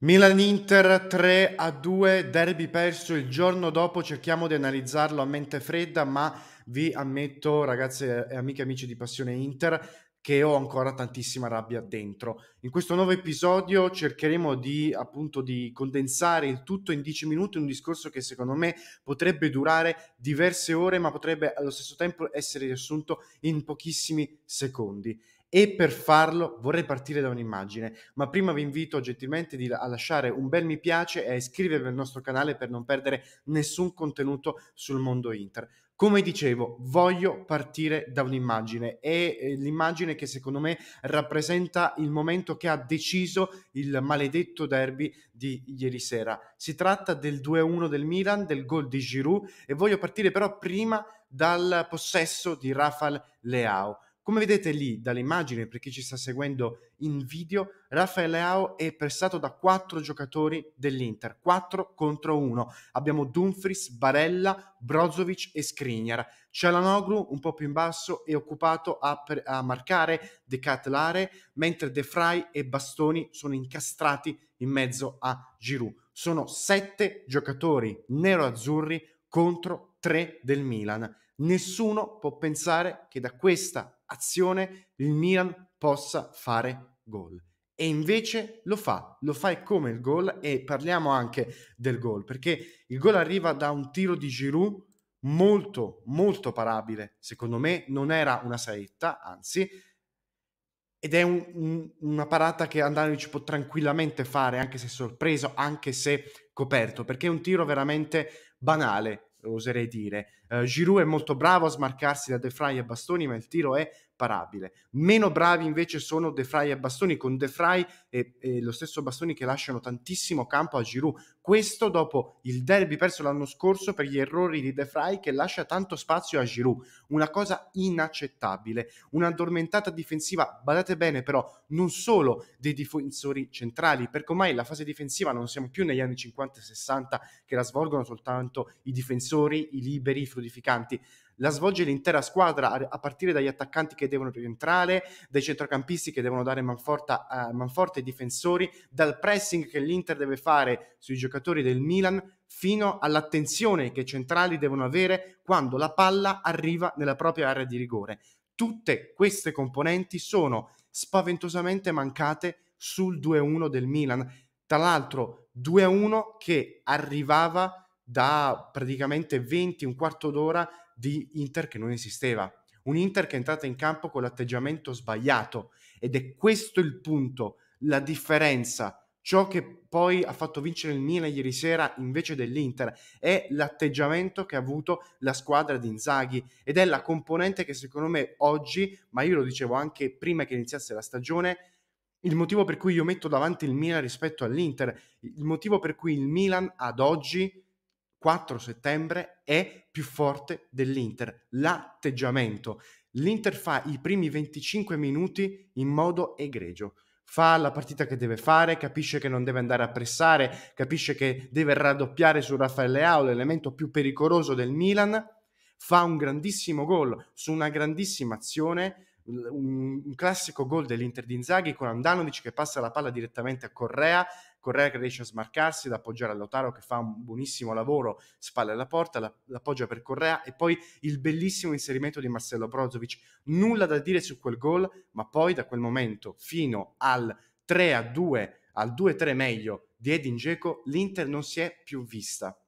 Milan-Inter 3 a 2, derby perso il giorno dopo, cerchiamo di analizzarlo a mente fredda, ma vi ammetto ragazze e amiche e amici di Passione Inter, che ho ancora tantissima rabbia dentro. In questo nuovo episodio cercheremo di appunto di condensare il tutto in 10 minuti, un discorso che secondo me potrebbe durare diverse ore, ma potrebbe allo stesso tempo essere riassunto in pochissimi secondi. E per farlo vorrei partire da un'immagine, ma prima vi invito gentilmente di, a lasciare un bel mi piace e a iscrivervi al nostro canale per non perdere nessun contenuto sul mondo Inter. Come dicevo, voglio partire da un'immagine e eh, l'immagine che secondo me rappresenta il momento che ha deciso il maledetto derby di ieri sera. Si tratta del 2-1 del Milan, del gol di Giroud e voglio partire però prima dal possesso di Rafael Leao. Come vedete lì dall'immagine, per chi ci sta seguendo in video, Rafael Leao è prestato da quattro giocatori dell'Inter, 4 contro 1. Abbiamo Dumfries, Barella, Brozovic e Skriniar. Cialanoglu un po' più in basso è occupato a, per, a marcare De Catlare, mentre De Frey e Bastoni sono incastrati in mezzo a Giroud. Sono sette giocatori nero-azzurri contro tre del Milan. Nessuno può pensare che da questa azione il Milan possa fare gol. E invece lo fa, lo fa come il gol e parliamo anche del gol, perché il gol arriva da un tiro di Giroud molto, molto parabile, secondo me non era una saetta, anzi, ed è un, un, una parata che Andanovic può tranquillamente fare, anche se sorpreso, anche se coperto, perché è un tiro veramente banale, oserei dire. Uh, Giroud è molto bravo a smarcarsi da De Frey e Bastoni, ma il tiro è parabile. Meno bravi invece sono De Frey e Bastoni, con De Frey e, e lo stesso Bastoni che lasciano tantissimo campo a Giroud. Questo dopo il derby perso l'anno scorso per gli errori di De Frey che lascia tanto spazio a Giroud. Una cosa inaccettabile, un'addormentata difensiva, badate bene però, non solo dei difensori centrali, perché ormai la fase difensiva non siamo più negli anni 50 e 60 che la svolgono soltanto i difensori, i liberi, i fluidificanti la svolge l'intera squadra, a partire dagli attaccanti che devono rientrare, dai centrocampisti che devono dare manforta, uh, manforte ai difensori, dal pressing che l'Inter deve fare sui giocatori del Milan, fino all'attenzione che i centrali devono avere quando la palla arriva nella propria area di rigore. Tutte queste componenti sono spaventosamente mancate sul 2-1 del Milan. Tra l'altro 2-1 che arrivava da praticamente 20, un quarto d'ora di Inter che non esisteva. Un Inter che è entrata in campo con l'atteggiamento sbagliato ed è questo il punto, la differenza. Ciò che poi ha fatto vincere il Milan ieri sera invece dell'Inter è l'atteggiamento che ha avuto la squadra di Inzaghi ed è la componente che secondo me oggi, ma io lo dicevo anche prima che iniziasse la stagione, il motivo per cui io metto davanti il Milan rispetto all'Inter, il motivo per cui il Milan ad oggi 4 settembre è più forte dell'Inter, l'atteggiamento. L'Inter fa i primi 25 minuti in modo egregio, fa la partita che deve fare, capisce che non deve andare a pressare, capisce che deve raddoppiare su Raffaele Ao, l'elemento più pericoloso del Milan, fa un grandissimo gol su una grandissima azione, un, classico gol dell'Inter di Inzaghi con Andanovic che passa la palla direttamente a Correa Correa che riesce a smarcarsi, ad appoggiare a Lautaro che fa un buonissimo lavoro, spalle alla porta, la, l'appoggia per Correa e poi il bellissimo inserimento di Marcello Brozovic. Nulla da dire su quel gol, ma poi da quel momento fino al 3 a 2, al 2-3 meglio di Edin Dzeko, l'Inter non si è più vista.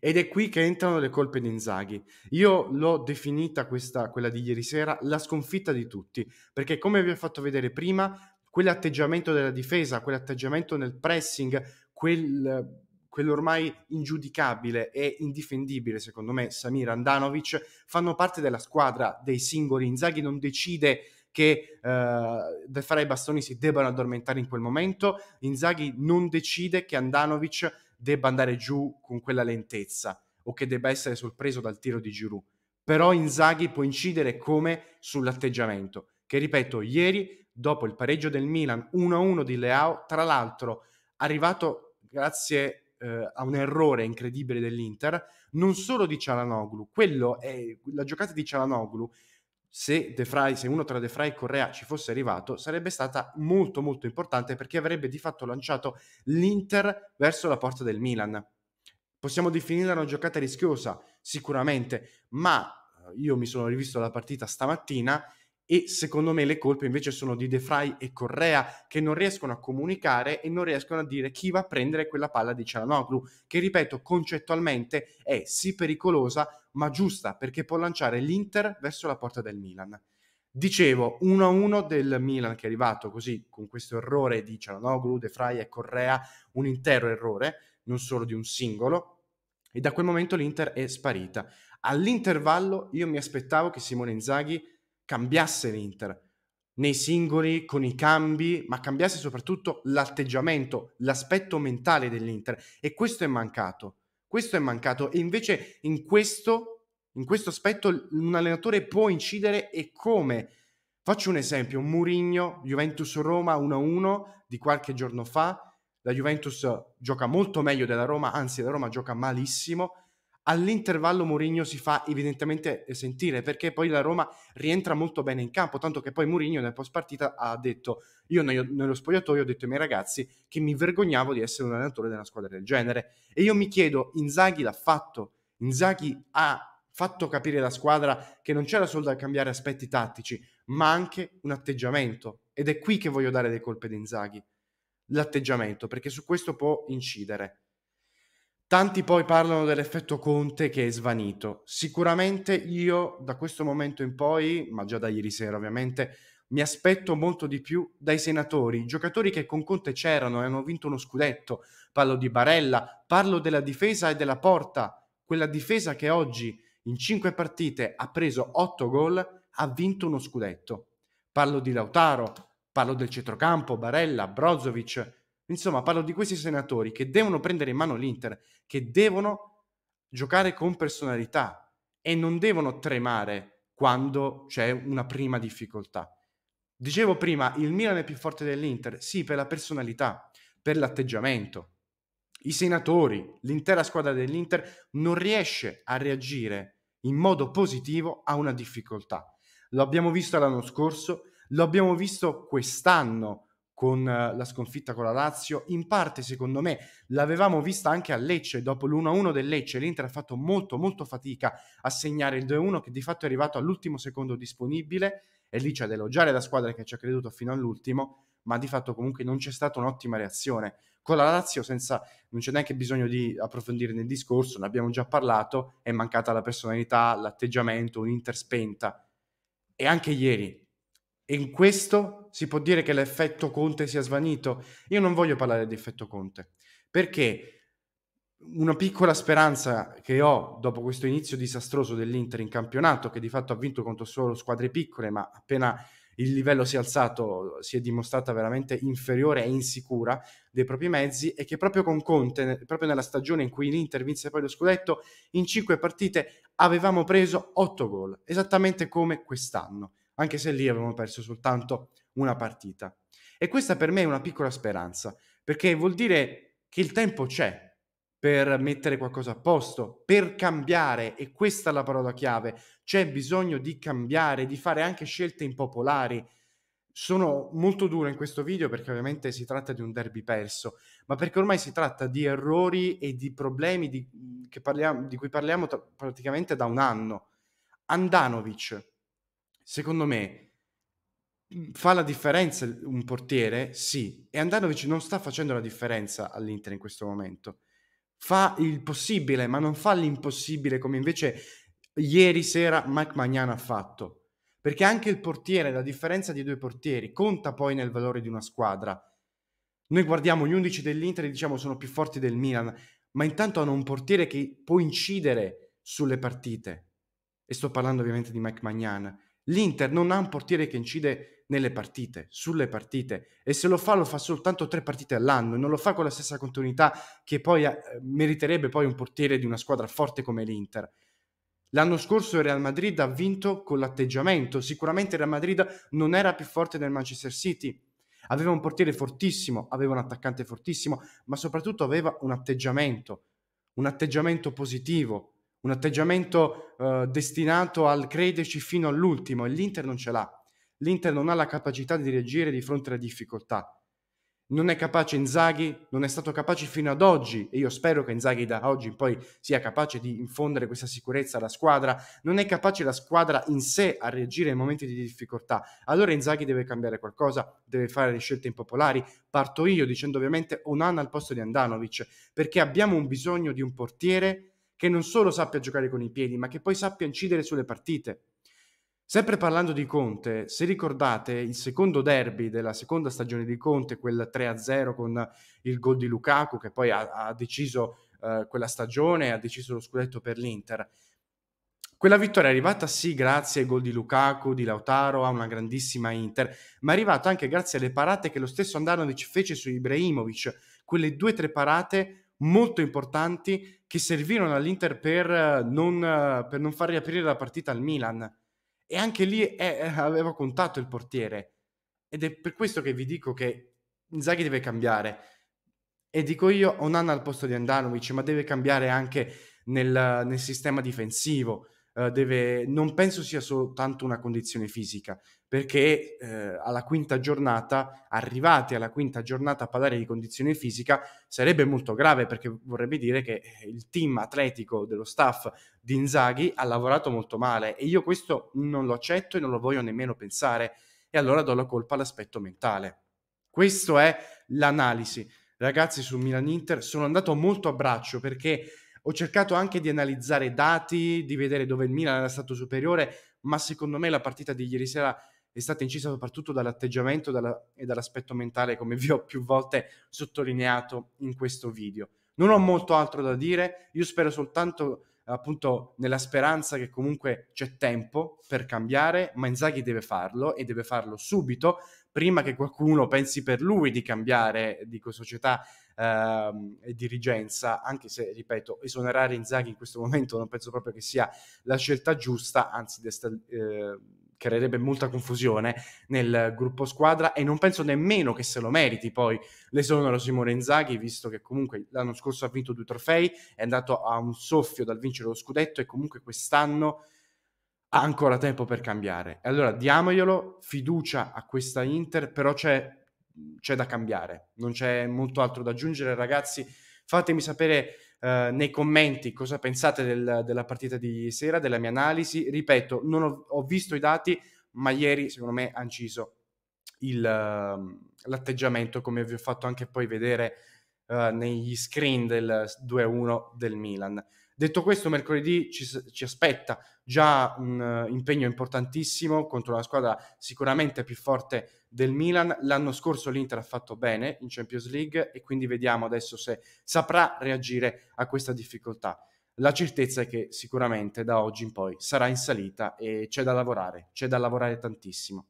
Ed è qui che entrano le colpe di Inzaghi. Io l'ho definita questa, quella di ieri sera, la sconfitta di tutti, perché come vi ho fatto vedere prima, quell'atteggiamento della difesa, quell'atteggiamento nel pressing, quel, quell'ormai ingiudicabile e indifendibile, secondo me, Samir Andanovic, fanno parte della squadra dei singoli. Inzaghi non decide che eh, fare i Bastoni si debbano addormentare in quel momento, Inzaghi non decide che Andanovic debba andare giù con quella lentezza o che debba essere sorpreso dal tiro di Giroud. Però Inzaghi può incidere come sull'atteggiamento, che ripeto, ieri dopo il pareggio del Milan 1-1 di Leao, tra l'altro arrivato grazie eh, a un errore incredibile dell'Inter, non solo di Cialanoglu, quello è la giocata di Cialanoglu se, De Frey, se uno tra De Frey e Correa ci fosse arrivato, sarebbe stata molto molto importante perché avrebbe di fatto lanciato l'Inter verso la porta del Milan. Possiamo definirla una giocata rischiosa, sicuramente, ma eh, io mi sono rivisto la partita stamattina e secondo me le colpe invece sono di De Frey e Correa che non riescono a comunicare e non riescono a dire chi va a prendere quella palla di Cialanoglu che ripeto concettualmente è sì pericolosa ma giusta perché può lanciare l'Inter verso la porta del Milan dicevo 1-1 del Milan che è arrivato così con questo errore di Cialanoglu, De Frey e Correa un intero errore non solo di un singolo e da quel momento l'Inter è sparita all'intervallo io mi aspettavo che Simone Inzaghi cambiasse l'Inter nei singoli, con i cambi, ma cambiasse soprattutto l'atteggiamento, l'aspetto mentale dell'Inter. E questo è mancato. Questo è mancato. E invece in questo, in questo aspetto un allenatore può incidere e come. Faccio un esempio, Murigno, Juventus-Roma 1-1 di qualche giorno fa. La Juventus gioca molto meglio della Roma, anzi la Roma gioca malissimo all'intervallo Mourinho si fa evidentemente eh, sentire perché poi la Roma rientra molto bene in campo, tanto che poi Mourinho nel post partita ha detto io nello spogliatoio ho detto ai miei ragazzi che mi vergognavo di essere un allenatore della squadra del genere e io mi chiedo Inzaghi l'ha fatto, Inzaghi ha fatto capire alla squadra che non c'era solo da cambiare aspetti tattici, ma anche un atteggiamento ed è qui che voglio dare le colpe di Inzaghi, l'atteggiamento, perché su questo può incidere Tanti poi parlano dell'effetto Conte che è svanito. Sicuramente io da questo momento in poi, ma già da ieri sera ovviamente, mi aspetto molto di più dai senatori, giocatori che con Conte c'erano e hanno vinto uno scudetto. Parlo di Barella, parlo della difesa e della porta, quella difesa che oggi in cinque partite ha preso otto gol, ha vinto uno scudetto. Parlo di Lautaro, parlo del centrocampo, Barella, Brozovic, Insomma, parlo di questi senatori che devono prendere in mano l'Inter, che devono giocare con personalità e non devono tremare quando c'è una prima difficoltà. Dicevo prima, il Milan è più forte dell'Inter, sì, per la personalità, per l'atteggiamento. I senatori, l'intera squadra dell'Inter non riesce a reagire in modo positivo a una difficoltà. Lo abbiamo visto l'anno scorso, lo abbiamo visto quest'anno con eh, la sconfitta con la Lazio. In parte, secondo me, l'avevamo vista anche a Lecce, dopo l'1-1 del Lecce, l'Inter ha fatto molto, molto fatica a segnare il 2-1 che di fatto è arrivato all'ultimo secondo disponibile e lì c'è da elogiare la squadra che ci ha creduto fino all'ultimo, ma di fatto comunque non c'è stata un'ottima reazione. Con la Lazio senza, non c'è neanche bisogno di approfondire nel discorso, ne abbiamo già parlato, è mancata la personalità, l'atteggiamento, un'Inter spenta. E anche ieri e in questo si può dire che l'effetto Conte sia svanito. Io non voglio parlare di effetto Conte, perché una piccola speranza che ho dopo questo inizio disastroso dell'Inter in campionato, che di fatto ha vinto contro solo squadre piccole, ma appena il livello si è alzato si è dimostrata veramente inferiore e insicura dei propri mezzi e che proprio con Conte, proprio nella stagione in cui l'Inter vinse poi lo scudetto, in cinque partite avevamo preso otto gol, esattamente come quest'anno anche se lì avevamo perso soltanto una partita. E questa per me è una piccola speranza, perché vuol dire che il tempo c'è per mettere qualcosa a posto, per cambiare, e questa è la parola chiave, c'è bisogno di cambiare, di fare anche scelte impopolari. Sono molto duro in questo video perché ovviamente si tratta di un derby perso, ma perché ormai si tratta di errori e di problemi di, parliamo, di cui parliamo t- praticamente da un anno. Andanovic, secondo me, mm, fa la differenza un portiere? Sì. E Andanovic non sta facendo la differenza all'Inter in questo momento. Fa il possibile, ma non fa l'impossibile come invece ieri sera Mike Magnano ha fatto. Perché anche il portiere, la differenza di due portieri, conta poi nel valore di una squadra. Noi guardiamo gli 11 dell'Inter e diciamo sono più forti del Milan, ma intanto hanno un portiere che può incidere sulle partite. E sto parlando ovviamente di Mike Magnan L'Inter non ha un portiere che incide nelle partite, sulle partite, e se lo fa lo fa soltanto tre partite all'anno, e non lo fa con la stessa continuità che poi eh, meriterebbe poi un portiere di una squadra forte come l'Inter. L'anno scorso il Real Madrid ha vinto con l'atteggiamento, sicuramente il Real Madrid non era più forte del Manchester City, aveva un portiere fortissimo, aveva un attaccante fortissimo, ma soprattutto aveva un atteggiamento, un atteggiamento positivo, un atteggiamento eh, destinato al crederci fino all'ultimo e l'Inter non ce l'ha. L'Inter non ha la capacità di reagire di fronte alle difficoltà. Non è capace Inzaghi, non è stato capace fino ad oggi e io spero che Inzaghi da oggi in poi sia capace di infondere questa sicurezza alla squadra. Non è capace la squadra in sé a reagire ai momenti di difficoltà. Allora Inzaghi deve cambiare qualcosa, deve fare le scelte impopolari. Parto io dicendo ovviamente Onan al posto di Andanovic perché abbiamo un bisogno di un portiere che non solo sappia giocare con i piedi, ma che poi sappia incidere sulle partite. Sempre parlando di Conte, se ricordate il secondo derby della seconda stagione di Conte, quel 3-0 con il gol di Lukaku che poi ha, ha deciso eh, quella stagione, ha deciso lo scudetto per l'Inter. Quella vittoria è arrivata sì grazie ai gol di Lukaku, di Lautaro, a una grandissima Inter, ma è arrivata anche grazie alle parate che lo stesso Andanovic fece su Ibrahimovic, quelle due o tre parate molto importanti che servirono all'Inter per eh, non, eh, per non far riaprire la partita al Milan. E anche lì è, eh, aveva contato il portiere. Ed è per questo che vi dico che Zaghi deve cambiare. E dico io, Onana al posto di Andanovic, ma deve cambiare anche nel, nel sistema difensivo eh, deve, non penso sia soltanto una condizione fisica, perché eh, alla quinta giornata, arrivati alla quinta giornata a parlare di condizione fisica, sarebbe molto grave, perché vorrebbe dire che eh, il team atletico dello staff di Inzaghi ha lavorato molto male e io questo non lo accetto e non lo voglio nemmeno pensare, e allora do la colpa all'aspetto mentale. Questo è l'analisi. Ragazzi, su Milan Inter sono andato molto a braccio perché ho cercato anche di analizzare dati, di vedere dove il Milan era stato superiore, ma secondo me la partita di ieri sera è stata incisa soprattutto dall'atteggiamento dalla, e dall'aspetto mentale, come vi ho più volte sottolineato in questo video. Non ho molto altro da dire, io spero soltanto appunto nella speranza che comunque c'è tempo per cambiare, ma Inzaghi deve farlo e deve farlo subito, prima che qualcuno pensi per lui di cambiare, dico società ehm, e dirigenza, anche se, ripeto, esonerare Inzaghi in questo momento non penso proprio che sia la scelta giusta, anzi desta- eh, creerebbe molta confusione nel gruppo squadra e non penso nemmeno che se lo meriti poi l'esonero Simone Inzaghi, visto che comunque l'anno scorso ha vinto due trofei, è andato a un soffio dal vincere lo scudetto e comunque quest'anno ha ancora tempo per cambiare. E allora diamoglielo, fiducia a questa Inter, però c'è, c'è da cambiare, non c'è molto altro da aggiungere ragazzi, fatemi sapere eh, nei commenti cosa pensate del, della partita di sera, della mia analisi. Ripeto, non ho, ho visto i dati, ma ieri secondo me ha inciso il, ehm, l'atteggiamento, come vi ho fatto anche poi vedere eh, negli screen del 2-1 del Milan. Detto questo, mercoledì ci, ci aspetta già un uh, impegno importantissimo contro una squadra sicuramente più forte del Milan. L'anno scorso l'Inter ha fatto bene in Champions League e quindi vediamo adesso se saprà reagire a questa difficoltà. La certezza è che sicuramente da oggi in poi sarà in salita e c'è da lavorare, c'è da lavorare tantissimo.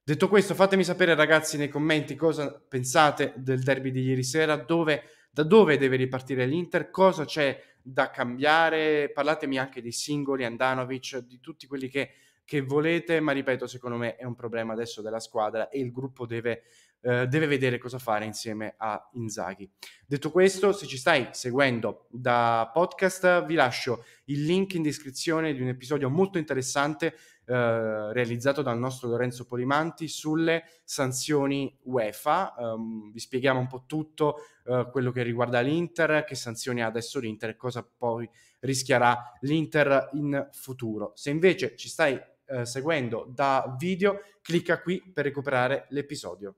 Detto questo, fatemi sapere ragazzi nei commenti cosa pensate del derby di ieri sera, dove, da dove deve ripartire l'Inter, cosa c'è da cambiare, parlatemi anche dei singoli, Andanovic, di tutti quelli che che volete, ma ripeto, secondo me è un problema adesso della squadra e il gruppo deve, eh, deve vedere cosa fare insieme a Inzaghi. Detto questo, se ci stai seguendo da podcast, vi lascio il link in descrizione di un episodio molto interessante eh, realizzato dal nostro Lorenzo Polimanti sulle sanzioni UEFA. Um, vi spieghiamo un po' tutto eh, quello che riguarda l'Inter, che sanzioni ha adesso l'Inter e cosa poi rischierà l'Inter in futuro. Se invece ci stai eh, seguendo da video, clicca qui per recuperare l'episodio.